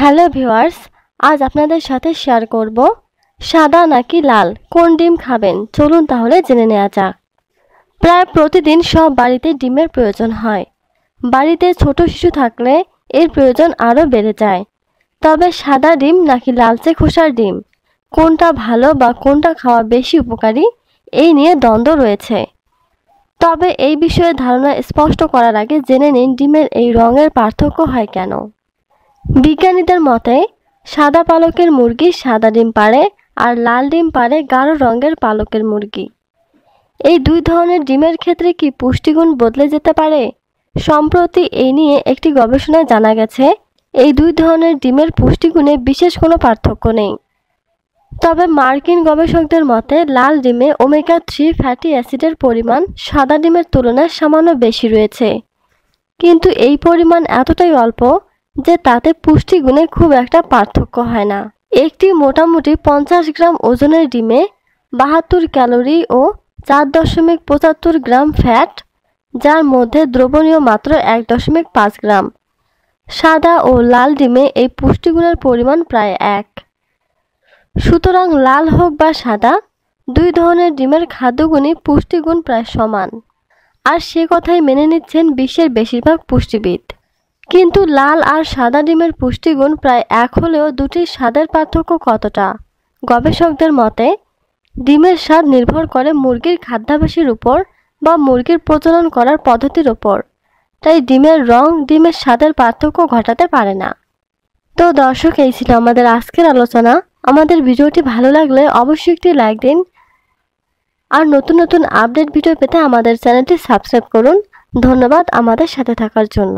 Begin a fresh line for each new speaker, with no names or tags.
hello viewers আজ আপনাদের সাথে শেয়ার করব সাদা নাকি লাল কোন ডিম খাবেন চলুন তাহলে জেনে নেওয়া যাক প্রায় প্রতিদিন সব বাড়িতে ডিমের প্রয়োজন হয় বাড়িতে ছোট শিশু থাকলে এর প্রয়োজন আরও বেড়ে যায় তবে সাদা ডিম নাকি লালচে খোসার ডিম কোনটা ভালো বা কোনটা খাওয়া বেশি উপকারী এই নিয়ে দ্বন্দ্ব রয়েছে তবে এই বিষয়ে ধারণা স্পষ্ট করার আগে জেনে নিন ডিমের এই রঙের পার্থক্য হয় কেন বিজ্ঞানীদের মতে সাদা পালকের মুরগি সাদা ডিম পাড়ে আর লাল ডিম পাড়ে গাঢ় রঙের পালকের মুরগি এই দুই ধরনের ডিমের ক্ষেত্রে কি পুষ্টিগুণ বদলে যেতে পারে সম্প্রতি এই নিয়ে একটি গবেষণায় জানা গেছে এই দুই ধরনের ডিমের পুষ্টিগুণে বিশেষ কোনো পার্থক্য নেই তবে মার্কিন গবেষকদের মতে লাল ডিমে ওমেকা থ্রি ফ্যাটি অ্যাসিডের পরিমাণ সাদা ডিমের তুলনায় সামান্য বেশি রয়েছে কিন্তু এই পরিমাণ এতটাই অল্প যে তাতে পুষ্টিগুণে খুব একটা পার্থক্য হয় না একটি মোটামুটি পঞ্চাশ গ্রাম ওজনের ডিমে বাহাত্তর ক্যালোরি ও চার দশমিক পঁচাত্তর গ্রাম ফ্যাট যার মধ্যে দ্রবণীয় মাত্র এক দশমিক পাঁচ গ্রাম সাদা ও লাল ডিমে এই পুষ্টিগুণের পরিমাণ প্রায় এক সুতরাং লাল হোক বা সাদা দুই ধরনের ডিমের খাদ্যগুণই পুষ্টিগুণ প্রায় সমান আর সে কথাই মেনে নিচ্ছেন বিশ্বের বেশিরভাগ পুষ্টিবিদ কিন্তু লাল আর সাদা ডিমের পুষ্টিগুণ প্রায় এক হলেও দুটির স্বাদের পার্থক্য কতটা গবেষকদের মতে ডিমের স্বাদ নির্ভর করে মুরগির খাদ্যাভ্যাসের উপর বা মুরগির প্রচলন করার পদ্ধতির উপর তাই ডিমের রং ডিমের স্বাদের পার্থক্য ঘটাতে পারে না তো দর্শক এই ছিল আমাদের আজকের আলোচনা আমাদের ভিডিওটি ভালো লাগলে অবশ্যই একটি লাইক দিন আর নতুন নতুন আপডেট ভিডিও পেতে আমাদের চ্যানেলটি সাবস্ক্রাইব করুন ধন্যবাদ আমাদের সাথে থাকার জন্য